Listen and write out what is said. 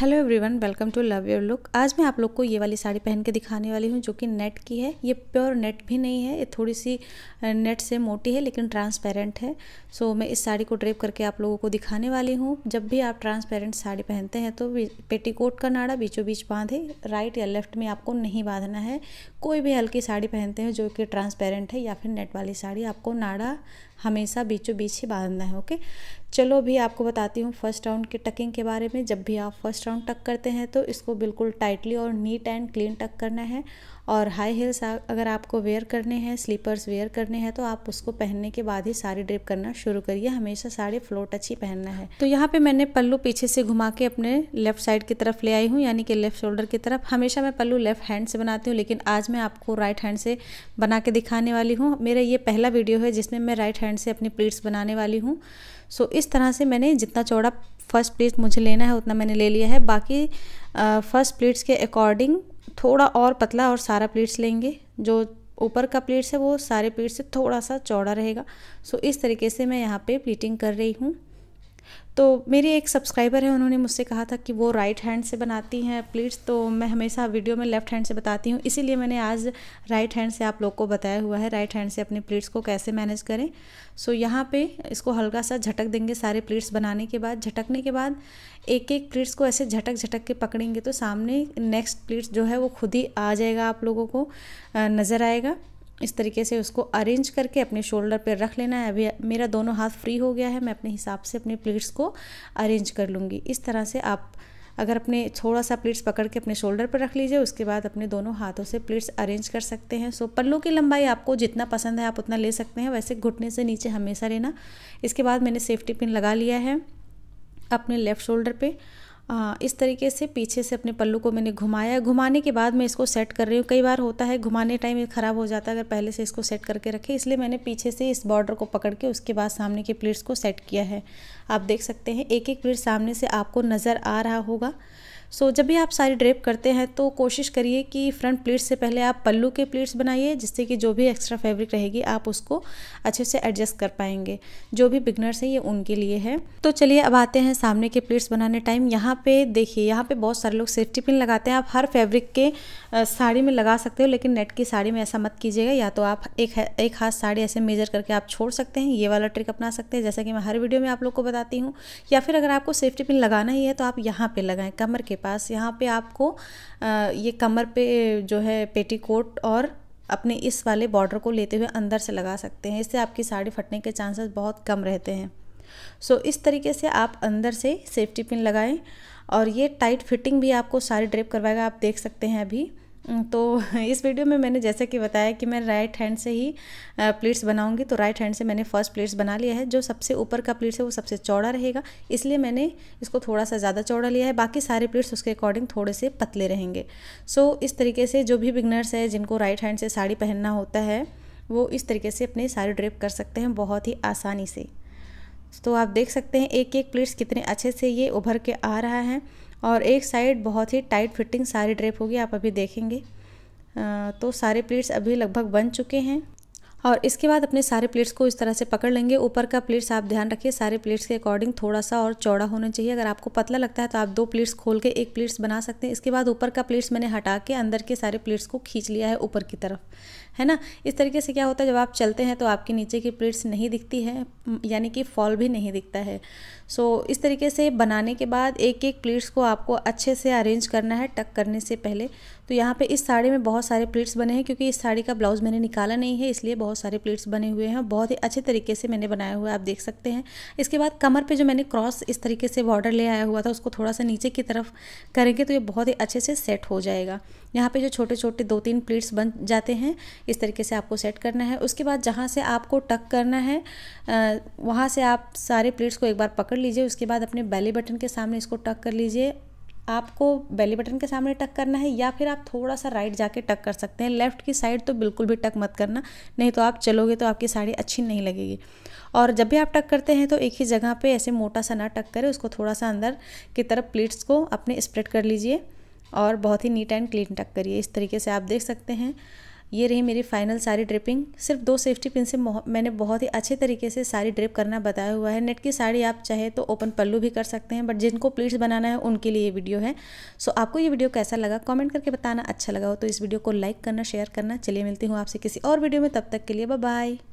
hello everyone welcome to Love Your Look आज मैं आप लोग को ये वाली साड़ी पहन के दिखाने वाली हूँ जो कि नेट की है ये प्योर नेट भी नहीं है ये थोड़ी सी नेट से मोटी है लेकिन ट्रांसपेरेंट है सो मैं इस साड़ी को ड्रेप करके आप लोगों को दिखाने वाली हूँ जब भी आप ट्रांसपेरेंट साड़ी पहनते हैं तो पेटीकोट का नाड़ा बीचों बीच बांधे राइट या लेफ्ट में आपको नहीं बांधना है कोई भी हल्की साड़ी पहनते हैं जो कि ट्रांसपेरेंट है या फिर नेट वाली साड़ी आपको नाड़ा हमेशा बीचों बीच ही बांधना है ओके चलो भी आपको बताती हूँ फर्स्ट राउंड के टकिंग के बारे में जब भी आप फर्स्ट राउंड टक करते हैं तो इसको बिल्कुल टाइटली और नीट एंड क्लीन टक करना है और हाई हील्स अगर आपको वेयर करने हैं स्लीपर्स वेयर करने हैं तो आप उसको पहनने के बाद ही साड़ी ड्रिप करना शुरू करिए हमेशा साड़ी फ्लो टच ही पहनना है तो यहाँ पे मैंने पल्लू पीछे से घुमा के अपने लेफ्ट साइड की तरफ ले आई हूँ यानी कि लेफ्ट शोल्डर की तरफ हमेशा मैं पल्लू लेफ्ट हैंड से बनाती हूँ लेकिन आज मैं आपको राइट हैंड से बना के दिखाने वाली हूँ मेरा ये पहला वीडियो है जिसमें मैं राइट हैंड से अपनी प्लीट्स बनाने वाली हूँ सो इस तरह से मैंने जितना चौड़ा फर्स्ट प्लेट मुझे लेना है उतना मैंने ले लिया है बाकी फर्स्ट प्लेट्स के अकॉर्डिंग थोड़ा और पतला और सारा प्लेट्स लेंगे जो ऊपर का प्लेट्स है वो सारे प्लेट्स से थोड़ा सा चौड़ा रहेगा सो इस तरीके से मैं यहाँ पे प्लीटिंग कर रही हूँ तो मेरी एक सब्सक्राइबर है उन्होंने मुझसे कहा था कि वो राइट हैंड से बनाती हैं प्लीट्स तो मैं हमेशा वीडियो में लेफ़्ट हैंड से बताती हूँ इसीलिए मैंने आज राइट हैंड से आप लोग को बताया हुआ है राइट हैंड से अपने प्लेट्स को कैसे मैनेज करें सो यहाँ पे इसको हल्का सा झटक देंगे सारे प्लीट्स बनाने के बाद झटकने के बाद एक एक प्लेट्स को ऐसे झटक झटक के पकड़ेंगे तो सामने नेक्स्ट प्लेट्स जो है वो खुद ही आ जाएगा आप लोगों को नज़र आएगा इस तरीके से उसको अरेंज करके अपने शोल्डर पर रख लेना है अभी मेरा दोनों हाथ फ्री हो गया है मैं अपने हिसाब से अपने प्लेट्स को अरेंज कर लूँगी इस तरह से आप अगर अपने थोड़ा सा प्लेट्स पकड़ के अपने शोल्डर पर रख लीजिए उसके बाद अपने दोनों हाथों से प्लेट्स अरेंज कर सकते हैं सो पल्लों की लंबाई आपको जितना पसंद है आप उतना ले सकते हैं वैसे घुटने से नीचे हमेशा लेना इसके बाद मैंने सेफ्टी पिन लगा लिया है अपने लेफ़्ट शोल्डर पर इस तरीके से पीछे से अपने पल्लू को मैंने घुमाया घुमाने के बाद मैं इसको सेट कर रही हूँ कई बार होता है घुमाने टाइम ये ख़राब हो जाता है अगर पहले से इसको सेट करके रखे इसलिए मैंने पीछे से इस बॉर्डर को पकड़ के उसके बाद सामने के प्लेट्स को सेट किया है आप देख सकते हैं एक एक प्लेट सामने से आपको नज़र आ रहा होगा सो so, जब भी आप सारी ड्रेप करते हैं तो कोशिश करिए कि फ्रंट प्लीट्स से पहले आप पल्लू के प्लीट्स बनाइए जिससे कि जो भी एक्स्ट्रा फैब्रिक रहेगी आप उसको अच्छे से एडजस्ट कर पाएंगे जो भी बिगनर्स हैं ये उनके लिए है तो चलिए अब आते हैं सामने के प्लीट्स बनाने टाइम यहाँ पे देखिए यहाँ पे बहुत सारे लोग सेफ्टी पिन लगाते हैं आप हर फैब्रिक के साड़ी में लगा सकते हो लेकिन नेट की साड़ी में ऐसा मत कीजिएगा या तो आप एक एक हाथ साड़ी ऐसे मेजर करके आप छोड़ सकते हैं ये वाला ट्रिक अपना सकते हैं जैसा कि मैं हर वीडियो में आप लोग को बताती हूँ या फिर अगर आपको सेफ्टी पिन लगाना ही है तो आप यहाँ पर लगाएं कमर के के पास यहाँ पे आपको ये कमर पे जो है पेटी कोट और अपने इस वाले बॉर्डर को लेते हुए अंदर से लगा सकते हैं इससे आपकी साड़ी फटने के चांसेस बहुत कम रहते हैं सो so, इस तरीके से आप अंदर से सेफ्टी पिन लगाएं और ये टाइट फिटिंग भी आपको सारी ड्रेप करवाएगा आप देख सकते हैं अभी हम्म, तो इस वीडियो में मैंने जैसे कि बताया कि मैं राइट हैंड से ही प्लेट्स बनाऊंगी तो राइट हैंड से मैंने फर्स्ट प्लेट्स बना लिया है जो सबसे ऊपर का प्लेट्स है वो सबसे चौड़ा रहेगा इसलिए मैंने इसको थोड़ा सा ज़्यादा चौड़ा लिया है बाकी सारे प्लेट्स उसके अकॉर्डिंग थोड़े से पतले रहेंगे सो so, इस तरीके से जो भी बिगनर्स है जिनको राइट हैंड से साड़ी पहनना होता है वो इस तरीके से अपनी साड़ी ड्रेप कर सकते हैं बहुत ही आसानी से तो आप देख सकते हैं एक एक प्लेट्स कितने अच्छे से ये उभर के आ रहा है और एक साइड बहुत ही टाइट फिटिंग सारी ड्रेप होगी आप अभी देखेंगे तो सारे प्लीट्स अभी लगभग बन चुके हैं और इसके बाद अपने सारे प्लेट्स को इस तरह से पकड़ लेंगे ऊपर का प्लेट्स आप ध्यान रखिए सारे प्लेट्स के अकॉर्डिंग थोड़ा सा और चौड़ा होना चाहिए अगर आपको पतला लगता है तो आप दो प्लेट्स खोल के एक प्लेट्स बना सकते हैं इसके बाद ऊपर का प्लेट्स मैंने हटा के अंदर के सारे प्लेट्स को खींच लिया है ऊपर की तरफ है ना इस तरीके से क्या होता है जब आप चलते हैं तो आपके नीचे की प्लेट्स नहीं दिखती है यानी कि फॉल भी नहीं दिखता है सो so, इस तरीके से बनाने के बाद एक एक प्लेट्स को आपको अच्छे से अरेंज करना है टक करने से पहले तो यहाँ पे इस साड़ी में बहुत सारे प्लेट्स बने हैं क्योंकि इस साड़ी का ब्लाउज़ मैंने निकाला नहीं है इसलिए बहुत सारे प्लेट्स बने हुए हैं बहुत ही अच्छे तरीके से मैंने बनाया हुआ है आप देख सकते हैं इसके बाद कमर पे जो मैंने क्रॉस इस तरीके से बॉर्डर ले आया हुआ था उसको थोड़ा सा नीचे की तरफ करेंगे तो ये बहुत ही अच्छे से सेट हो जाएगा यहाँ पे जो छोटे छोटे दो तीन प्लेट्स बन जाते हैं इस तरीके से आपको सेट करना है उसके बाद जहाँ से आपको टक करना है वहाँ से आप सारे प्लेट्स को एक बार पकड़ लीजिए उसके बाद अपने बैली बटन के सामने इसको टक कर लीजिए आपको बेली बटन के सामने टक करना है या फिर आप थोड़ा सा राइट जाके टक कर सकते हैं लेफ्ट की साइड तो बिल्कुल भी टक मत करना नहीं तो आप चलोगे तो आपकी साड़ी अच्छी नहीं लगेगी और जब भी आप टक करते हैं तो एक ही जगह पे ऐसे मोटा सा ना टक करें उसको थोड़ा सा अंदर की तरफ प्लेट्स को अपने स्प्रेड कर लीजिए और बहुत ही नीट एंड क्लीन टक करिए इस तरीके से आप देख सकते हैं ये रही मेरी फाइनल सारी ड्रिपिंग सिर्फ दो सेफ्टी पिन से मैंने बहुत ही अच्छे तरीके से सारी ड्रिप करना बताया हुआ है नेट की साड़ी आप चाहे तो ओपन पल्लू भी कर सकते हैं बट जिनको प्लीट्स बनाना है उनके लिए ये वीडियो है सो आपको ये वीडियो कैसा लगा कमेंट करके बताना अच्छा लगा हो तो इस वीडियो को लाइक करना शेयर करना चलिए मिलती हूँ आपसे किसी और वीडियो में तब तक के लिए बाय